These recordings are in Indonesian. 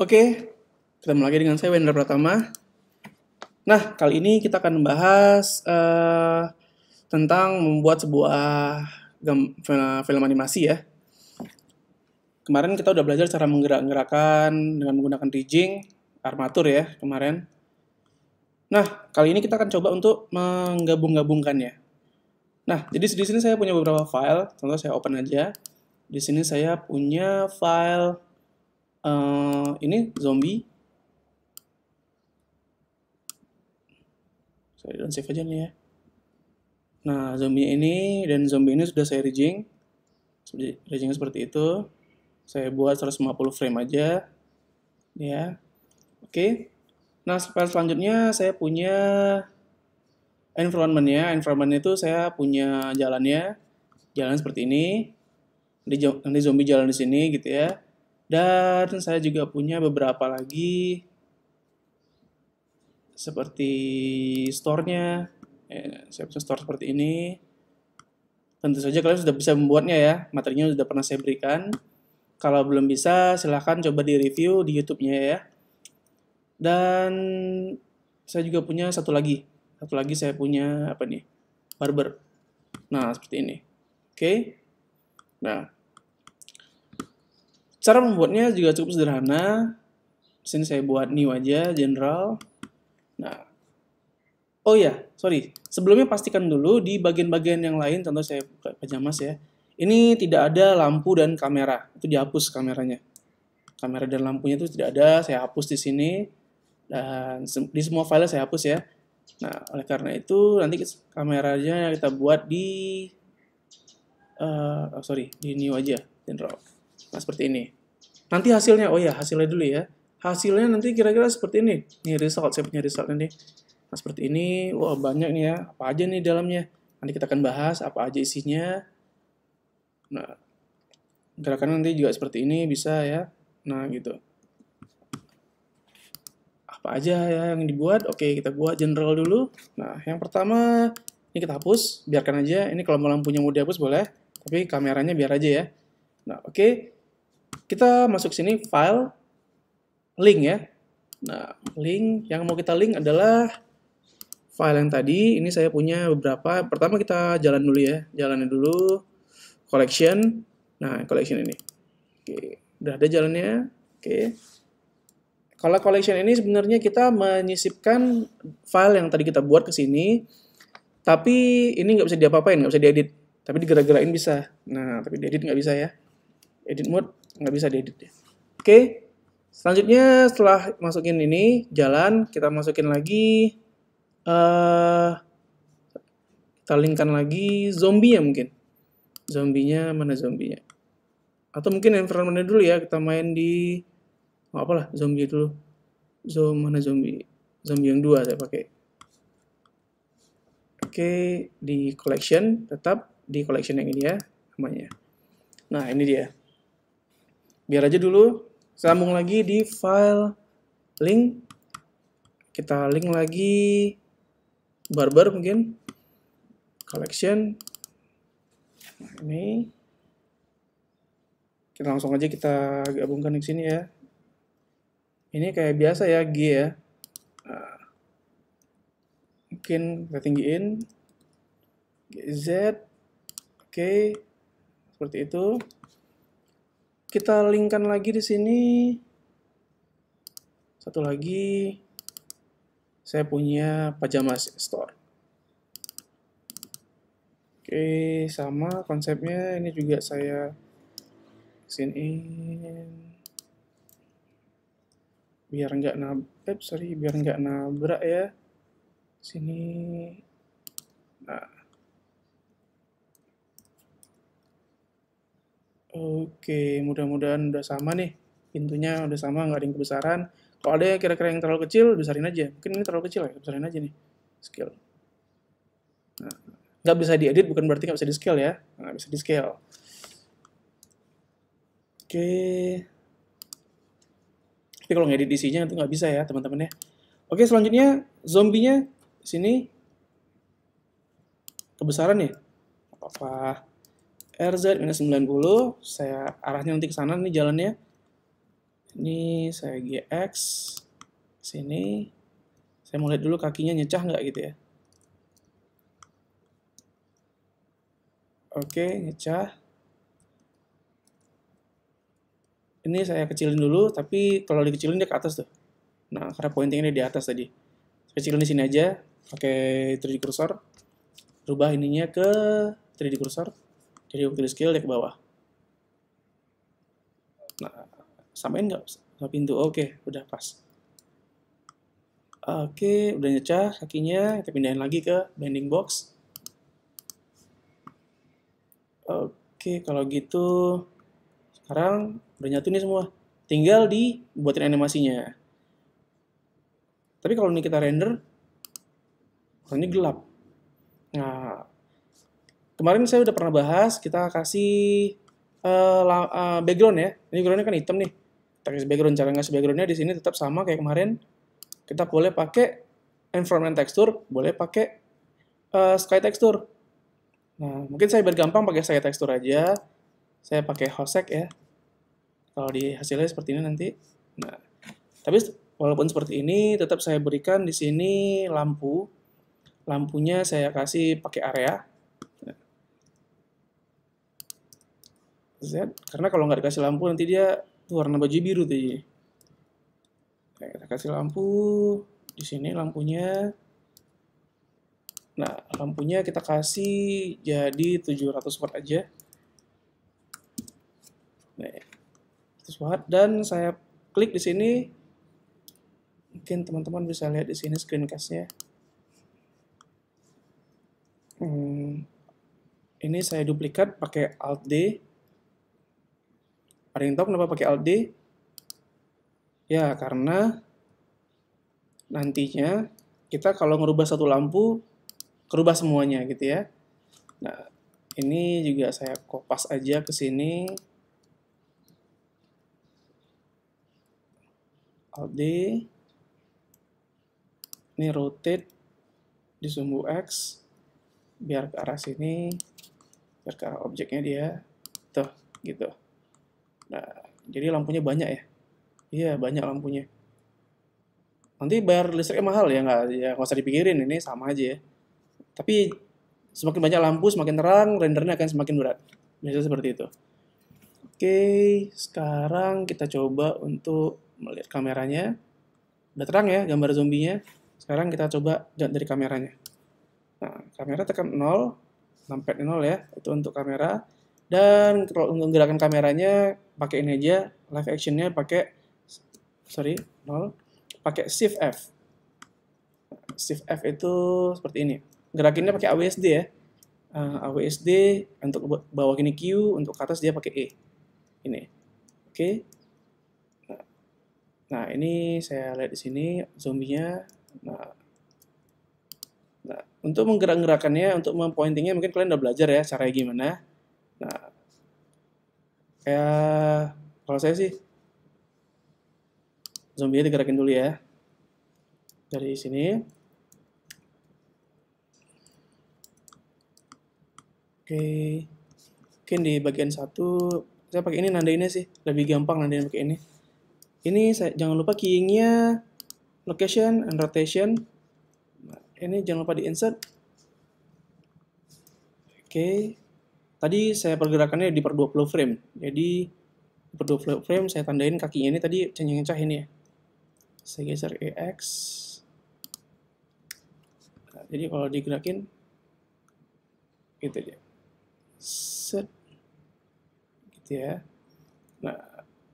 Oke, ketemu lagi dengan saya Wendra Pratama. Nah, kali ini kita akan membahas uh, tentang membuat sebuah gam, film animasi ya. Kemarin kita udah belajar cara menggerak-gerakan dengan menggunakan rigging, armatur ya kemarin. Nah, kali ini kita akan coba untuk menggabung-gabungkannya. Nah, jadi di sini saya punya beberapa file. Contoh saya open aja. Di sini saya punya file uh, ini zombie saya dan save aja nih ya nah zombie ini dan zombie ini sudah saya rigging rigging seperti itu saya buat 150 frame aja ya oke okay. nah file selanjutnya saya punya environment ya. environment itu saya punya jalannya jalan seperti ini nanti zombie jalan di sini gitu ya dan saya juga punya beberapa lagi seperti store-nya. Ya, saya punya store seperti ini. Tentu saja kalian sudah bisa membuatnya ya, materinya sudah pernah saya berikan. Kalau belum bisa, silahkan coba di-review di YouTube-nya ya. Dan saya juga punya satu lagi. Satu lagi saya punya apa nih? Barber. Nah, seperti ini. Oke. Okay? Nah, Cara membuatnya juga cukup sederhana. sini saya buat new aja, general. Nah, oh ya, sorry. Sebelumnya pastikan dulu di bagian-bagian yang lain, contoh saya buka pajamas ya. Ini tidak ada lampu dan kamera. Itu dihapus kameranya. Kamera dan lampunya itu tidak ada, saya hapus di sini. Dan di semua file saya hapus ya. Nah, oleh karena itu nanti kameranya kita buat di uh, oh, sorry, di new aja, general. Nah, seperti ini. Nanti hasilnya, oh ya, hasilnya dulu ya. Hasilnya nanti kira-kira seperti ini. Ini result, saya punya result ini. Nah, seperti ini. Wah, banyak nih ya. Apa aja nih dalamnya? Nanti kita akan bahas apa aja isinya. Nah, gerakan nanti juga seperti ini bisa ya. Nah, gitu. Apa aja ya yang dibuat? Oke, kita buat general dulu. Nah, yang pertama ini kita hapus, biarkan aja. Ini kalau mau lampunya mau dihapus boleh, tapi kameranya biar aja ya. Nah, oke. Kita masuk sini file link ya. Nah, link yang mau kita link adalah file yang tadi. Ini saya punya beberapa. Pertama kita jalan dulu ya. Jalannya dulu collection. Nah, collection ini. Oke, udah ada jalannya. Oke. Kalau collection ini sebenarnya kita menyisipkan file yang tadi kita buat ke sini. Tapi ini nggak bisa diapa-apain, nggak bisa diedit. Tapi digerak-gerakin bisa. Nah, tapi diedit nggak bisa ya. Edit mode nggak bisa diedit ya. Oke, selanjutnya setelah masukin ini jalan, kita masukin lagi, uh, kita linkkan lagi zombie ya mungkin. Zombinya mana zombinya? Atau mungkin environmentnya dulu ya, kita main di, oh lah zombie dulu. Zombie mana zombie? Zombie yang dua saya pakai. Oke, di collection, tetap di collection yang ini ya, namanya. Nah, ini dia biar aja dulu. Sambung lagi di file link. Kita link lagi barber mungkin. Collection. Nah, ini. Kita langsung aja kita gabungkan di sini ya. Ini kayak biasa ya, G ya. mungkin kita tinggiin. Z. Oke. Okay. Seperti itu kita linkkan lagi di sini. Satu lagi, saya punya pajama store. Oke, sama konsepnya. Ini juga saya sini biar nggak nab eh, sorry biar nggak nabrak ya sini nah Oke, mudah-mudahan udah sama nih. Pintunya udah sama, nggak ada yang kebesaran. Kalau ada kira-kira yang terlalu kecil, besarin aja. Mungkin ini terlalu kecil ya, besarin aja nih. Skill. Nah, nggak bisa diedit bukan berarti nggak bisa di scale ya. Nggak bisa di scale. Oke. Tapi kalau ngedit isinya itu nggak bisa ya, teman-teman ya. Oke, selanjutnya zombinya sini kebesaran ya. Apa-apa. RZ minus 90, saya arahnya nanti ke sana nih jalannya. Ini saya GX, sini. Saya mulai dulu kakinya nyecah nggak gitu ya. Oke, nyecah. Ini saya kecilin dulu, tapi kalau dikecilin dia ke atas tuh. Nah, karena pointing ini di atas tadi. kecilin di sini aja, pakai 3D cursor. Rubah ininya ke 3D cursor dari klik skill dia ke bawah nah samain nggak pintu oke okay, udah pas oke okay, udah nyecah kakinya kita pindahin lagi ke bending box oke okay, kalau gitu sekarang udah nyatu nih semua tinggal dibuatin animasinya tapi kalau ini kita render ini gelap nah Kemarin saya udah pernah bahas, kita kasih uh, uh, background ya. Ini backgroundnya kan hitam nih. Kita kasih background. Cara ngasih backgroundnya di sini tetap sama kayak kemarin. Kita boleh pakai environment texture, boleh pakai uh, sky texture. Nah, mungkin saya bergampang pakai sky texture aja. Saya pakai hosek ya. Kalau di hasilnya seperti ini nanti. Nah, tapi walaupun seperti ini, tetap saya berikan di sini lampu. Lampunya saya kasih pakai area. Z karena kalau nggak dikasih lampu nanti dia warna baju biru tuh ya. kita kasih lampu di sini lampunya. Nah, lampunya kita kasih jadi 700 watt aja. Nah, 700 watt dan saya klik di sini mungkin teman-teman bisa lihat di sini screencastnya. Hmm, ini saya duplikat pakai Alt D ada yang tahu kenapa pakai alt D? Ya, karena nantinya kita kalau ngerubah satu lampu, kerubah semuanya gitu ya. Nah, ini juga saya kopas aja ke sini. Alt D. Ini rotate di sumbu X biar ke arah sini biar ke arah objeknya dia tuh gitu Nah, jadi lampunya banyak ya? Iya, banyak lampunya. Nanti bayar listriknya mahal ya, nggak ya, nggak usah dipikirin, ini sama aja ya. Tapi semakin banyak lampu, semakin terang, rendernya akan semakin berat. Biasanya seperti itu. Oke, sekarang kita coba untuk melihat kameranya. Udah terang ya gambar zombinya. Sekarang kita coba lihat dari kameranya. Nah, kamera tekan 0, sampai 0 ya, itu untuk kamera. Dan kalau menggerakkan kameranya, pakai ini aja live actionnya pakai sorry nol pakai shift F shift F itu seperti ini gerakinnya pakai AWSD ya uh, eh, AWSD untuk bawah gini Q untuk ke atas dia pakai E ini oke okay. nah, ini saya lihat di sini zombinya nah Nah, untuk menggerak-gerakannya, untuk mempointingnya mungkin kalian udah belajar ya caranya gimana. Nah, ya kalau saya sih zombie digerakin dulu ya dari sini oke mungkin di bagian satu saya pakai ini nandainnya sih lebih gampang nandain pakai ini ini saya, jangan lupa keyingnya location and rotation nah, ini jangan lupa di insert oke Tadi saya pergerakannya di per 20 frame. Jadi per 20 frame saya tandain kakinya ini tadi cencah cah ini ya. Saya geser EX. Nah, jadi kalau digerakin gitu dia. Set. Gitu ya. Nah,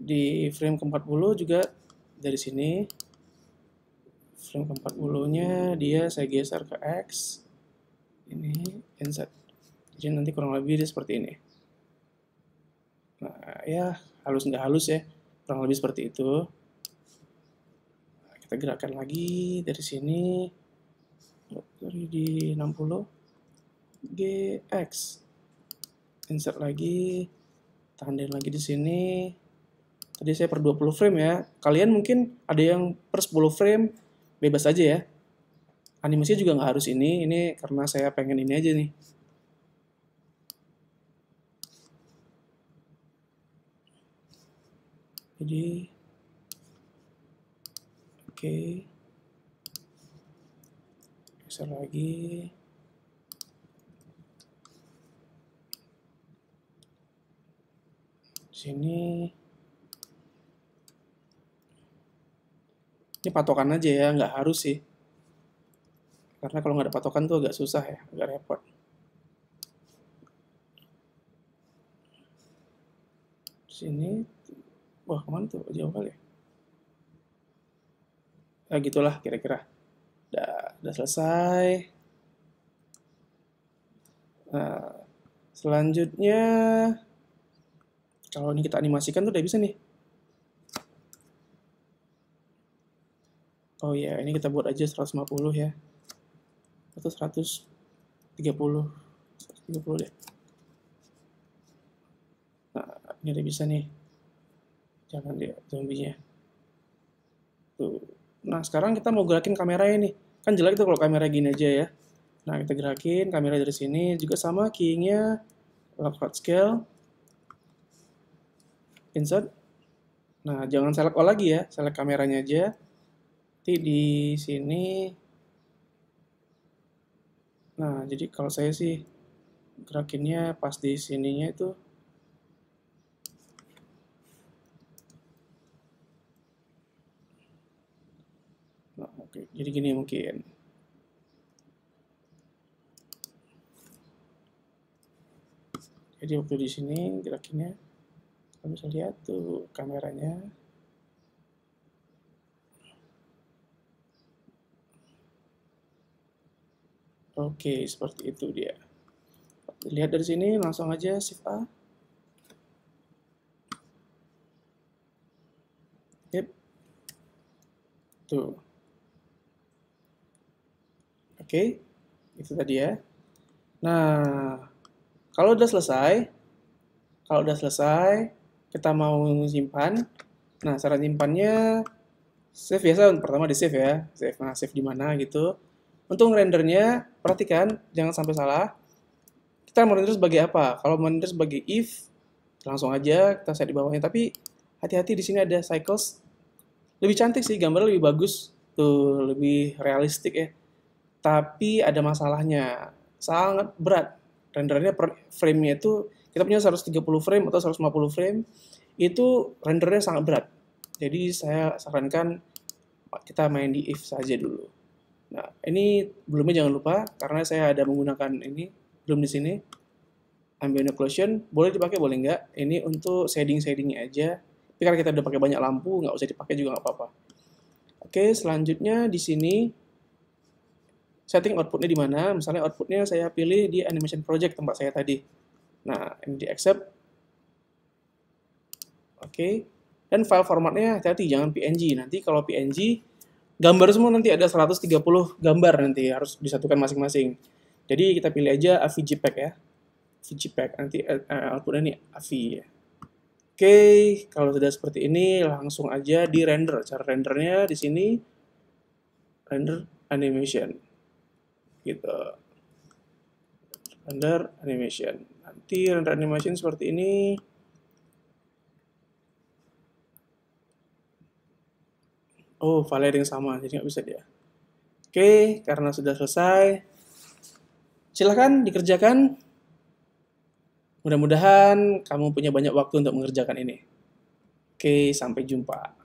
di frame ke-40 juga dari sini frame ke-40-nya dia saya geser ke X. Ini insert jadi nanti kurang lebih dia seperti ini. Nah, ya halus nggak halus ya, kurang lebih seperti itu. Nah, kita gerakkan lagi dari sini, dari di 60, GX, insert lagi, tandain lagi di sini. Tadi saya per 20 frame ya. Kalian mungkin ada yang per 10 frame, bebas aja ya. Animasinya juga nggak harus ini, ini karena saya pengen ini aja nih. Jadi oke. Okay. Geser lagi. Sini. Ini patokan aja ya, nggak harus sih. Karena kalau nggak ada patokan tuh agak susah ya, agak repot. sini Wah, kemana tuh? Jauh kali ya? Nah, gitulah kira-kira. Udah, udah selesai. Nah, selanjutnya, kalau ini kita animasikan tuh udah bisa nih. Oh ya, ini kita buat aja 150 ya. Atau 130. 130 deh. Nah, ini udah bisa nih jangan dia zombinya tuh nah sekarang kita mau gerakin kamera ini kan jelek itu kalau kamera gini aja ya nah kita gerakin kamera dari sini juga sama keyingnya lock scale insert nah jangan select all oh, lagi ya select kameranya aja nanti di sini nah jadi kalau saya sih gerakinnya pas di sininya itu jadi gini mungkin jadi waktu di sini gerakinnya kamu bisa lihat tuh kameranya Oke, seperti itu dia. Lihat dari sini, langsung aja shift A. Yep. Tuh. Oke, okay, itu tadi ya. Nah, kalau udah selesai, kalau udah selesai, kita mau simpan. Nah, cara simpannya save biasa pertama di save ya. Save nah, save di mana gitu. Untuk rendernya, perhatikan jangan sampai salah. Kita mau render sebagai apa? Kalau mau render sebagai if, langsung aja kita set di bawahnya. Tapi hati-hati di sini ada cycles. Lebih cantik sih, gambar, lebih bagus. Tuh, lebih realistik ya tapi ada masalahnya. Sangat berat. Rendernya per frame-nya itu, kita punya 130 frame atau 150 frame, itu rendernya sangat berat. Jadi saya sarankan kita main di if saja dulu. Nah, ini belumnya jangan lupa, karena saya ada menggunakan ini, belum di sini, ambient occlusion boleh dipakai boleh nggak ini untuk shading shadingnya aja tapi karena kita udah pakai banyak lampu nggak usah dipakai juga nggak apa-apa oke selanjutnya di sini setting outputnya di mana. Misalnya outputnya saya pilih di animation project tempat saya tadi. Nah, ini di accept. Oke. Okay. Dan file formatnya hati-hati, jangan PNG. Nanti kalau PNG, gambar semua nanti ada 130 gambar nanti, harus disatukan masing-masing. Jadi kita pilih aja AVI JPEG ya. AVI JPEG, nanti uh, outputnya ini AVI ya. Oke, okay, kalau sudah seperti ini langsung aja di render. Cara rendernya di sini render animation gitu render animation nanti render animation seperti ini oh file yang sama jadi nggak bisa dia oke karena sudah selesai silahkan dikerjakan mudah-mudahan kamu punya banyak waktu untuk mengerjakan ini oke sampai jumpa